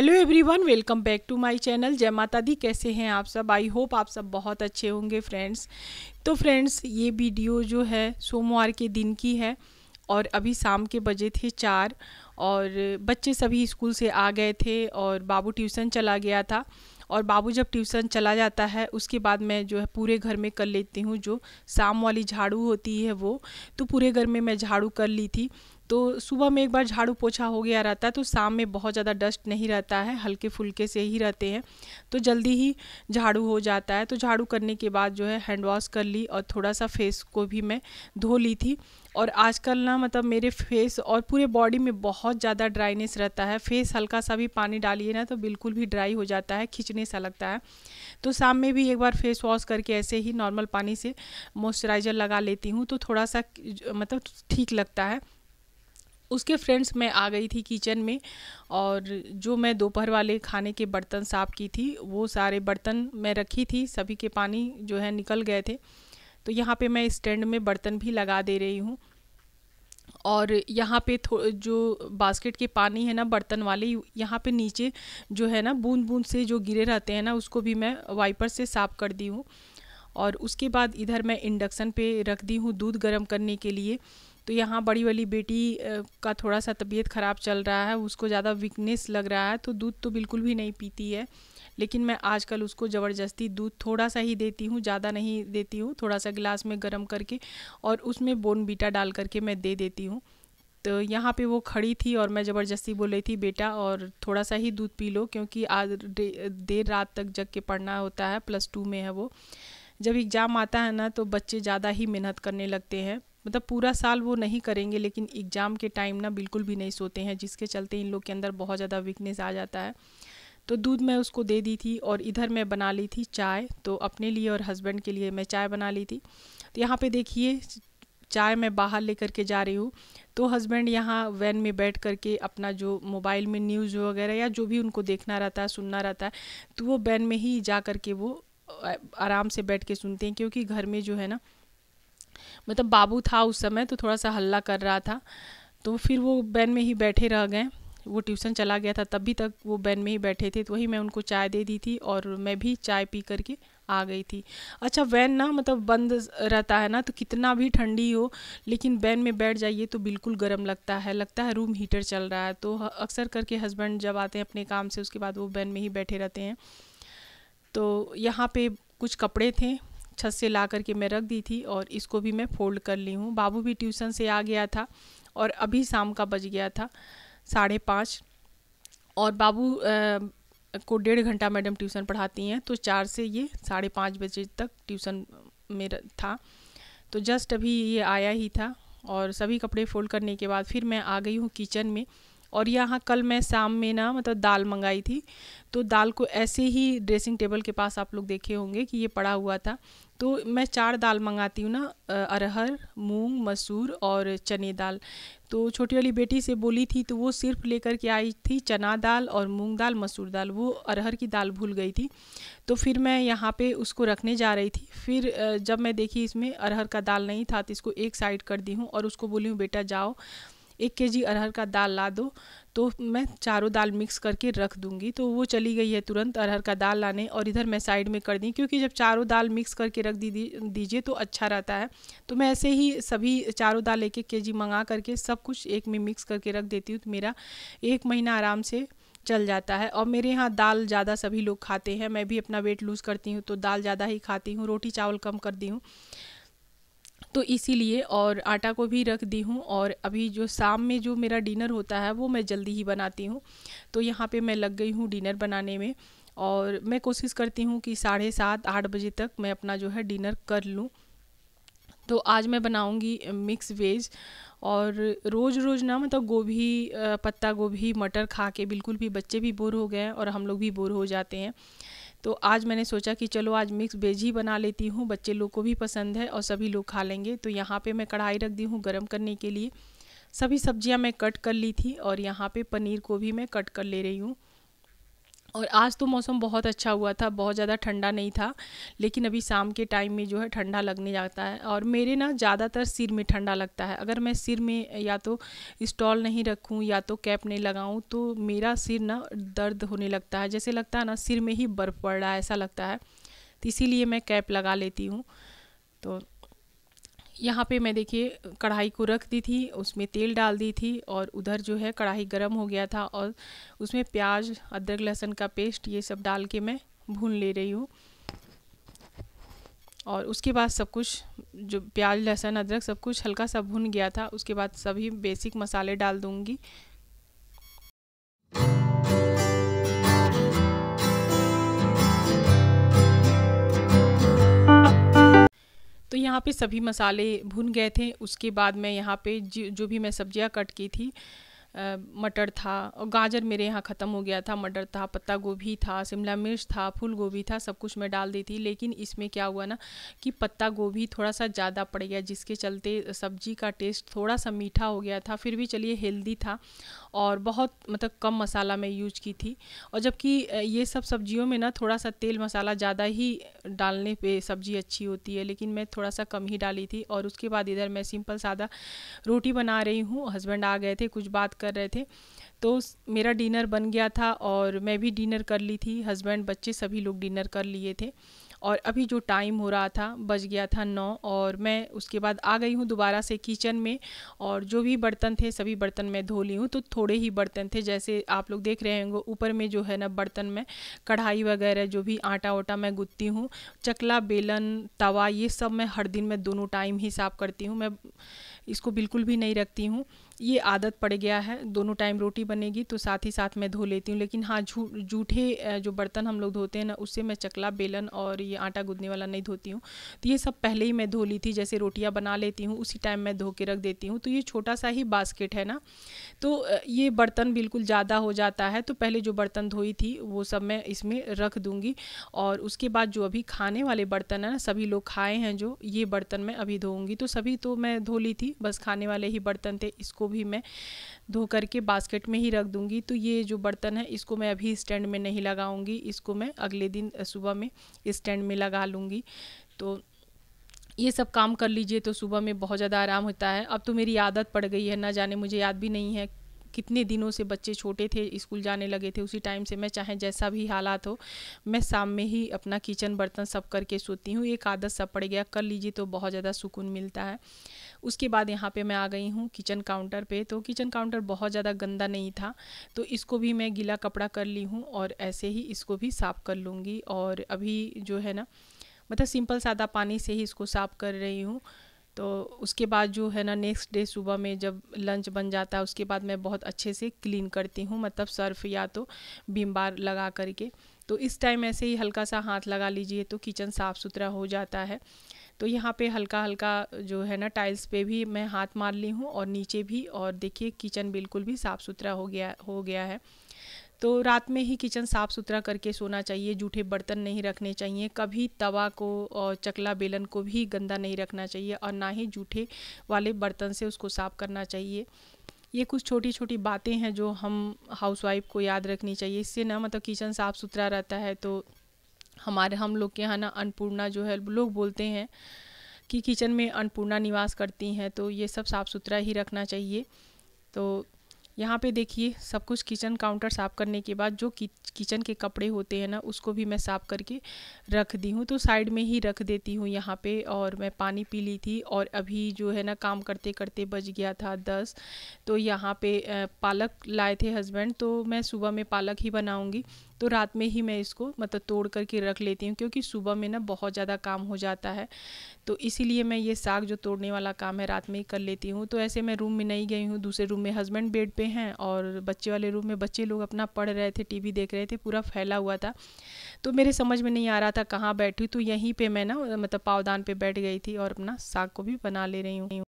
hello everyone welcome back to my channel जय माता दी कैसे हैं आप सब आई होप आप सब बहुत अच्छे होंगे फ्रेंड्स तो फ्रेंड्स ये वीडियो जो है सोमवार के दिन की है और अभी शाम के बजे थे चार और बच्चे सभी स्कूल से आ गए थे और बाबू ट्यूशन चला गया था और बाबू जब ट्यूशन चला जाता है उसके बाद मैं जो है पूरे घर में कर लेती हूँ जो शाम वाली झाड़ू होती है वो तो पूरे घर में मैं झाड़ू कर ली थी तो सुबह में एक बार झाड़ू पोछा हो गया रहता है तो शाम में बहुत ज़्यादा डस्ट नहीं रहता है हल्के फुल्के से ही रहते हैं तो जल्दी ही झाड़ू हो जाता है तो झाड़ू करने के बाद जो है हैंड वॉश कर ली और थोड़ा सा फेस को भी मैं धो ली थी और आजकल ना मतलब मेरे फेस और पूरे बॉडी में बहुत ज़्यादा ड्राइनेस रहता है फेस हल्का सा भी पानी डालिए ना तो बिल्कुल भी ड्राई हो जाता है खिंचने सा लगता है तो शाम में भी एक बार फेस वॉश करके ऐसे ही नॉर्मल पानी से मॉइस्चराइज़र लगा लेती हूँ तो थोड़ा सा मतलब ठीक लगता है उसके फ्रेंड्स मैं आ गई थी किचन में और जो मैं दोपहर वाले खाने के बर्तन साफ़ की थी वो सारे बर्तन मैं रखी थी सभी के पानी जो है निकल गए थे तो यहाँ पे मैं स्टैंड में बर्तन भी लगा दे रही हूँ और यहाँ पे जो बास्केट के पानी है ना बर्तन वाले यहाँ पे नीचे जो है ना बूंद बूंद से जो गिरे रहते हैं ना उसको भी मैं वाइपर से साफ़ कर दी हूँ और उसके बाद इधर मैं इंडक्शन पे रख दी हूँ दूध गर्म करने के लिए तो यहाँ बड़ी वाली बेटी का थोड़ा सा तबीयत ख़राब चल रहा है उसको ज़्यादा वीकनेस लग रहा है तो दूध तो बिल्कुल भी नहीं पीती है लेकिन मैं आजकल उसको ज़बरदस्ती दूध थोड़ा सा ही देती हूँ ज़्यादा नहीं देती हूँ थोड़ा सा गिलास में गर्म करके और उसमें बोन बीटा डाल करके मैं दे देती हूँ तो यहाँ पे वो खड़ी थी और मैं ज़बरदस्ती बोल रही थी बेटा और थोड़ा सा ही दूध पी लो क्योंकि आज देर रात तक जग के पढ़ना होता है प्लस टू में है वो जब एग्ज़ाम आता है ना तो बच्चे ज़्यादा ही मेहनत करने लगते हैं मतलब पूरा साल वो नहीं करेंगे लेकिन एग्ज़ाम के टाइम ना बिल्कुल भी नहीं सोते हैं जिसके चलते इन लोग के अंदर बहुत ज़्यादा वीकनेस आ जाता है तो दूध मैं उसको दे दी थी और इधर मैं बना ली थी चाय तो अपने लिए और हस्बैंड के लिए मैं चाय बना ली थी तो यहाँ पे देखिए चाय मैं बाहर लेकर के जा रही हूँ तो हस्बैंड यहाँ वैन में बैठ कर के अपना जो मोबाइल में न्यूज़ वगैरह या जो भी उनको देखना रहता है सुनना रहता है तो वो वैन में ही जा कर के वो आराम से बैठ के सुनते हैं क्योंकि घर में जो है ना मतलब बाबू था उस समय तो थोड़ा सा हल्ला कर रहा था तो फिर वो बैन में ही बैठे रह गए वो ट्यूशन चला गया था तभी तक वो बैन में ही बैठे थे तो वही मैं उनको चाय दे दी थी और मैं भी चाय पी करके आ गई थी अच्छा वैन ना मतलब बंद रहता है ना तो कितना भी ठंडी हो लेकिन वैन में बैठ जाइए तो बिल्कुल गर्म लगता है लगता है रूम हीटर चल रहा है तो अक्सर करके हस्बैंड जब आते हैं अपने काम से उसके बाद वो वैन में ही बैठे रहते हैं तो यहाँ पे कुछ कपड़े थे छत से ला करके मैं रख दी थी और इसको भी मैं फोल्ड कर ली हूँ बाबू भी ट्यूशन से आ गया था और अभी शाम का बज गया था साढ़े पाँच और बाबू को डेढ़ घंटा मैडम ट्यूशन पढ़ाती हैं तो चार से ये साढ़े पाँच बजे तक ट्यूशन में था तो जस्ट अभी ये आया ही था और सभी कपड़े फोल्ड करने के बाद फिर मैं आ गई हूँ किचन में और यहाँ कल मैं शाम में ना मतलब दाल मंगाई थी तो दाल को ऐसे ही ड्रेसिंग टेबल के पास आप लोग देखे होंगे कि ये पड़ा हुआ था तो मैं चार दाल मंगाती हूँ ना अरहर मूंग मसूर और चने दाल तो छोटी वाली बेटी से बोली थी तो वो सिर्फ लेकर के आई थी चना दाल और मूंग दाल मसूर दाल वो अरहर की दाल भूल गई थी तो फिर मैं यहाँ पे उसको रखने जा रही थी फिर जब मैं देखी इसमें अरहर का दाल नहीं था तो इसको एक साइड कर दी हूँ और उसको बोली हूँ बेटा जाओ एक के जी अरहर का दाल ला दो तो मैं चारों दाल मिक्स करके रख दूंगी तो वो चली गई है तुरंत अरहर का दाल लाने और इधर मैं साइड में कर दी क्योंकि जब चारों दाल मिक्स करके रख दी दीजिए तो अच्छा रहता है तो मैं ऐसे ही सभी चारों दाल एक एक के जी मंगा करके सब कुछ एक में मिक्स करके रख देती हूँ तो मेरा एक महीना आराम से चल जाता है और मेरे यहाँ दाल ज़्यादा सभी लोग खाते हैं मैं भी अपना वेट लूज़ करती हूँ तो दाल ज़्यादा ही खाती हूँ रोटी चावल कम कर दी हूँ तो इसीलिए और आटा को भी रख दी हूँ और अभी जो शाम में जो मेरा डिनर होता है वो मैं जल्दी ही बनाती हूँ तो यहाँ पे मैं लग गई हूँ डिनर बनाने में और मैं कोशिश करती हूँ कि साढ़े सात आठ बजे तक मैं अपना जो है डिनर कर लूँ तो आज मैं बनाऊंगी मिक्स वेज और रोज़ रोज़ ना मतलब गोभी पत्ता गोभी मटर खा के बिल्कुल भी बच्चे भी बोर हो गए हैं और हम लोग भी बोर हो जाते हैं तो आज मैंने सोचा कि चलो आज मिक्स वेज ही बना लेती हूँ बच्चे लोग को भी पसंद है और सभी लोग खा लेंगे तो यहाँ पे मैं कढ़ाई रख दी हूँ गर्म करने के लिए सभी सब्जियाँ मैं कट कर ली थी और यहाँ पे पनीर को भी मैं कट कर ले रही हूँ और आज तो मौसम बहुत अच्छा हुआ था बहुत ज़्यादा ठंडा नहीं था लेकिन अभी शाम के टाइम में जो है ठंडा लगने जाता है और मेरे ना ज़्यादातर सिर में ठंडा लगता है अगर मैं सिर में या तो स्टॉल नहीं रखूँ या तो कैप नहीं लगाऊँ तो मेरा सिर ना दर्द होने लगता है जैसे लगता है ना सिर में ही बर्फ़ पड़ रहा है ऐसा लगता है तो इसीलिए मैं कैप लगा लेती हूँ तो यहाँ पे मैं देखिए कढ़ाई को रख दी थी उसमें तेल डाल दी थी और उधर जो है कढ़ाई गर्म हो गया था और उसमें प्याज अदरक लहसुन का पेस्ट ये सब डाल के मैं भून ले रही हूँ और उसके बाद सब कुछ जो प्याज लहसुन अदरक सब कुछ हल्का सा भुन गया था उसके बाद सभी बेसिक मसाले डाल दूँगी यहाँ पे सभी मसाले भुन गए थे उसके बाद मैं यहाँ पे जो भी मैं सब्जियाँ कट की थी मटर था और गाजर मेरे यहाँ ख़त्म हो गया था मटर था पत्ता गोभी था शिमला मिर्च था फूल गोभी था सब कुछ मैं डाल दी थी लेकिन इसमें क्या हुआ ना कि पत्ता गोभी थोड़ा सा ज़्यादा पड़ गया जिसके चलते सब्जी का टेस्ट थोड़ा सा मीठा हो गया था फिर भी चलिए हेल्दी था और बहुत मतलब कम मसाला मैं यूज़ की थी और जबकि ये सब सब्जियों में ना थोड़ा सा तेल मसाला ज़्यादा ही डालने पे सब्ज़ी अच्छी होती है लेकिन मैं थोड़ा सा कम ही डाली थी और उसके बाद इधर मैं सिंपल सादा रोटी बना रही हूँ हस्बैंड आ गए थे कुछ बात कर रहे थे तो मेरा डिनर बन गया था और मैं भी डिनर कर ली थी हस्बैंड बच्चे सभी लोग डिनर कर लिए थे और अभी जो टाइम हो रहा था बज गया था नौ और मैं उसके बाद आ गई हूँ दोबारा से किचन में और जो भी बर्तन थे सभी बर्तन मैं धो ली हूँ तो थोड़े ही बर्तन थे जैसे आप लोग देख रहे होंगे ऊपर में जो है ना बर्तन में कढ़ाई वगैरह जो भी आटा वटा मैं गुतती हूँ चकला बेलन तवा ये सब मैं हर दिन मैं दोनों टाइम ही साफ़ करती हूँ मैं इसको बिल्कुल भी नहीं रखती हूँ ये आदत पड़ गया है दोनों टाइम रोटी बनेगी तो साथ ही साथ मैं धो लेती हूँ लेकिन हाँ जूठे जो बर्तन हम लोग धोते हैं ना उससे मैं चकला बेलन और ये आटा गूंदने वाला नहीं धोती हूँ तो ये सब पहले ही मैं धो ली थी जैसे रोटियाँ बना लेती हूँ उसी टाइम मैं धो के रख देती हूँ तो ये छोटा सा ही बास्केट है ना तो ये बर्तन बिल्कुल ज़्यादा हो जाता है तो पहले जो बर्तन धोई थी वो सब मैं इसमें रख दूँगी और उसके बाद जो अभी खाने वाले बर्तन है ना सभी लोग खाए हैं जो ये बर्तन मैं अभी धोऊँगी तो सभी तो मैं धो ली थी बस खाने वाले ही बर्तन थे इसको भी मैं धो करके बास्केट में ही रख दूँगी तो ये जो बर्तन है इसको मैं अभी स्टैंड में नहीं लगाऊंगी इसको मैं अगले दिन सुबह में स्टैंड में लगा लूँगी तो ये सब काम कर लीजिए तो सुबह में बहुत ज़्यादा आराम होता है अब तो मेरी आदत पड़ गई है ना जाने मुझे याद भी नहीं है कितने दिनों से बच्चे छोटे थे स्कूल जाने लगे थे उसी टाइम से मैं चाहे जैसा भी हालात हो मैं शाम में ही अपना किचन बर्तन सब करके सोती हूँ एक आदत सब पड़ गया कर लीजिए तो बहुत ज़्यादा सुकून मिलता है उसके बाद यहाँ पे मैं आ गई हूँ किचन काउंटर पे तो किचन काउंटर बहुत ज़्यादा गंदा नहीं था तो इसको भी मैं गीला कपड़ा कर ली हूँ और ऐसे ही इसको भी साफ़ कर लूँगी और अभी जो है ना मतलब सिंपल सादा पानी से ही इसको साफ़ कर रही हूँ तो उसके बाद जो है ना नेक्स्ट डे सुबह में जब लंच बन जाता है उसके बाद मैं बहुत अच्छे से क्लीन करती हूँ मतलब सर्फ या तो बीम बार लगा करके तो इस टाइम ऐसे ही हल्का सा हाथ लगा लीजिए तो किचन साफ़ सुथरा हो जाता है तो यहाँ पे हल्का हल्का जो है ना टाइल्स पे भी मैं हाथ मार ली हूँ और नीचे भी और देखिए किचन बिल्कुल भी साफ़ सुथरा हो गया हो गया है तो रात में ही किचन साफ़ सुथरा करके सोना चाहिए जूठे बर्तन नहीं रखने चाहिए कभी तवा को और चकला बेलन को भी गंदा नहीं रखना चाहिए और ना ही जूठे वाले बर्तन से उसको साफ़ करना चाहिए ये कुछ छोटी छोटी बातें हैं जो हम हाउसवाइफ को याद रखनी चाहिए इससे ना मतलब किचन साफ़ सुथरा रहता है तो हमारे हम लोग के यहाँ ना अन्नपूर्णा जो है लोग बोलते हैं कि किचन में अन्नपूर्णा निवास करती हैं तो ये सब साफ़ सुथरा ही रखना चाहिए तो यहाँ पे देखिए सब कुछ किचन काउंटर साफ़ करने के बाद जो किचन के कपड़े होते हैं ना उसको भी मैं साफ़ करके रख दी हूँ तो साइड में ही रख देती हूँ यहाँ पे और मैं पानी पी ली थी और अभी जो है ना काम करते करते बज गया था दस तो यहाँ पे पालक लाए थे हस्बैंड तो मैं सुबह में पालक ही बनाऊँगी तो रात में ही मैं इसको मतलब तोड़ करके रख लेती हूँ क्योंकि सुबह में ना बहुत ज़्यादा काम हो जाता है तो इसीलिए मैं ये साग जो तोड़ने वाला काम है रात में ही कर लेती हूँ तो ऐसे मैं रूम में नहीं गई हूँ दूसरे रूम में हस्बैंड बेड पर हैं और बच्चे वाले रूम में बच्चे लोग अपना पढ़ रहे थे टी देख रहे थे पूरा फैला हुआ था तो मेरे समझ में नहीं आ रहा था कहाँ बैठी तो यहीं पर मैं ना मतलब पावदान पर बैठ गई थी और अपना साग को भी बना ले रही हूँ